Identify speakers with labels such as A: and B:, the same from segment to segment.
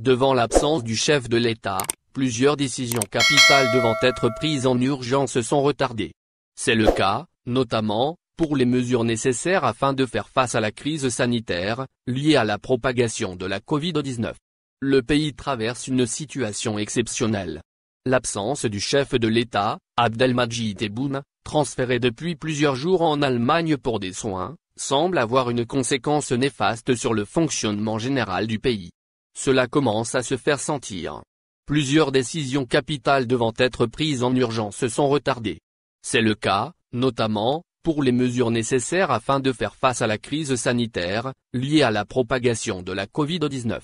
A: Devant l'absence du chef de l'État, plusieurs décisions capitales devant être prises en urgence sont retardées. C'est le cas, notamment, pour les mesures nécessaires afin de faire face à la crise sanitaire, liée à la propagation de la Covid-19. Le pays traverse une situation exceptionnelle. L'absence du chef de l'État, Abdelmajid Tebboune, transféré depuis plusieurs jours en Allemagne pour des soins, semble avoir une conséquence néfaste sur le fonctionnement général du pays. Cela commence à se faire sentir. Plusieurs décisions capitales devant être prises en urgence sont retardées. C'est le cas, notamment, pour les mesures nécessaires afin de faire face à la crise sanitaire, liée à la propagation de la Covid-19.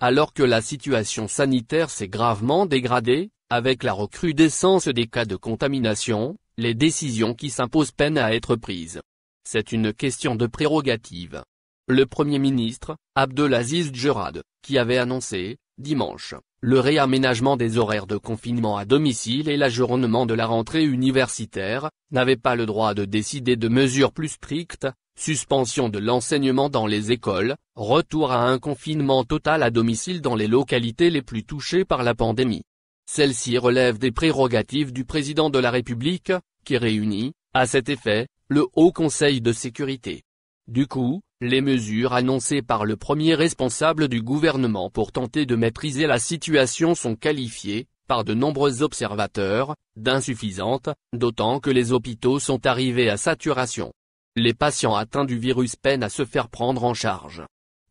A: Alors que la situation sanitaire s'est gravement dégradée, avec la recrudescence des cas de contamination, les décisions qui s'imposent peinent à être prises. C'est une question de prérogative le Premier ministre, Abdelaziz Djerad, qui avait annoncé, dimanche, le réaménagement des horaires de confinement à domicile et l'ajournement de la rentrée universitaire, n'avait pas le droit de décider de mesures plus strictes, suspension de l'enseignement dans les écoles, retour à un confinement total à domicile dans les localités les plus touchées par la pandémie. Celle-ci relève des prérogatives du président de la République, qui réunit, à cet effet, le Haut Conseil de sécurité. Du coup, les mesures annoncées par le premier responsable du gouvernement pour tenter de maîtriser la situation sont qualifiées, par de nombreux observateurs, d'insuffisantes, d'autant que les hôpitaux sont arrivés à saturation. Les patients atteints du virus peinent à se faire prendre en charge.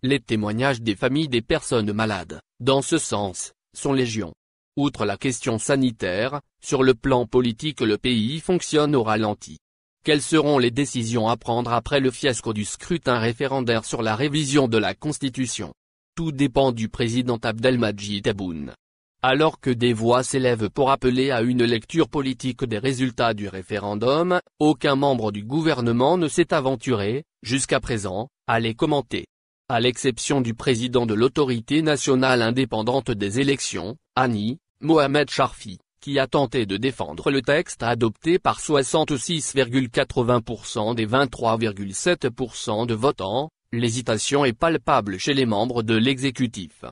A: Les témoignages des familles des personnes malades, dans ce sens, sont légions. Outre la question sanitaire, sur le plan politique le pays fonctionne au ralenti. Quelles seront les décisions à prendre après le fiasco du scrutin référendaire sur la révision de la Constitution Tout dépend du président Abdelmajid Tebboune. Alors que des voix s'élèvent pour appeler à une lecture politique des résultats du référendum, aucun membre du gouvernement ne s'est aventuré, jusqu'à présent, à les commenter. À l'exception du président de l'autorité nationale indépendante des élections, Annie, Mohamed Sharfi qui a tenté de défendre le texte adopté par 66,80% des 23,7% de votants, l'hésitation est palpable chez les membres de l'exécutif.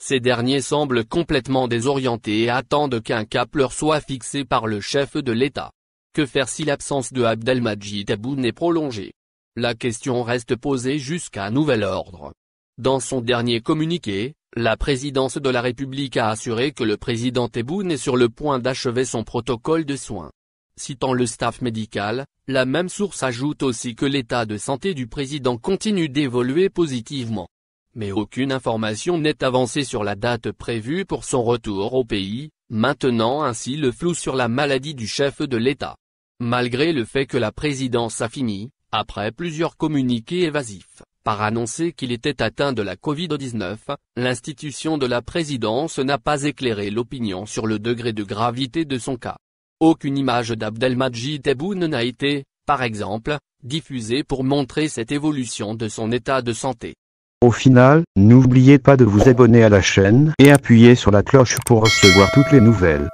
A: Ces derniers semblent complètement désorientés et attendent qu'un cap leur soit fixé par le chef de l'État. Que faire si l'absence de Abdelmajid Aboun n'est prolongée La question reste posée jusqu'à nouvel ordre. Dans son dernier communiqué, la présidence de la République a assuré que le président Tebboune est sur le point d'achever son protocole de soins. Citant le staff médical, la même source ajoute aussi que l'état de santé du président continue d'évoluer positivement. Mais aucune information n'est avancée sur la date prévue pour son retour au pays, maintenant ainsi le flou sur la maladie du chef de l'État. Malgré le fait que la présidence a fini, après plusieurs communiqués évasifs, par annoncer qu'il était atteint de la Covid-19, l'institution de la présidence n'a pas éclairé l'opinion sur le degré de gravité de son cas. Aucune image d'Abdelmadjid Tebboune n'a été, par exemple, diffusée pour montrer cette évolution de son état de santé. Au final, n'oubliez pas de vous abonner à la chaîne et appuyer sur la cloche pour recevoir toutes les nouvelles.